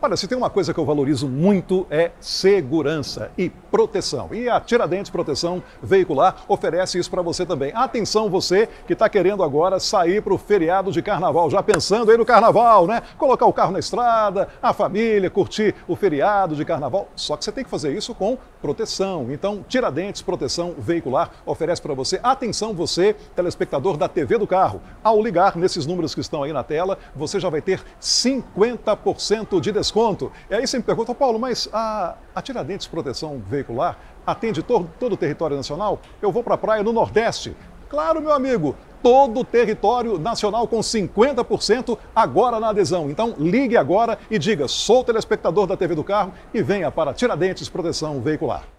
Olha, se tem uma coisa que eu valorizo muito é segurança e proteção. E a Tiradentes Proteção Veicular oferece isso para você também. Atenção você que está querendo agora sair para o feriado de carnaval, já pensando aí no carnaval, né? Colocar o carro na estrada, a família, curtir o feriado de carnaval. Só que você tem que fazer isso com proteção. Então, Tiradentes Proteção Veicular oferece para você. Atenção você, telespectador da TV do carro. Ao ligar nesses números que estão aí na tela, você já vai ter 50% de desconto desconto. E aí você me pergunta, Paulo, mas a, a Tiradentes Proteção Veicular atende todo, todo o território nacional? Eu vou para a praia no Nordeste. Claro, meu amigo, todo o território nacional com 50% agora na adesão. Então ligue agora e diga: sou telespectador da TV do Carro e venha para Tiradentes Proteção Veicular.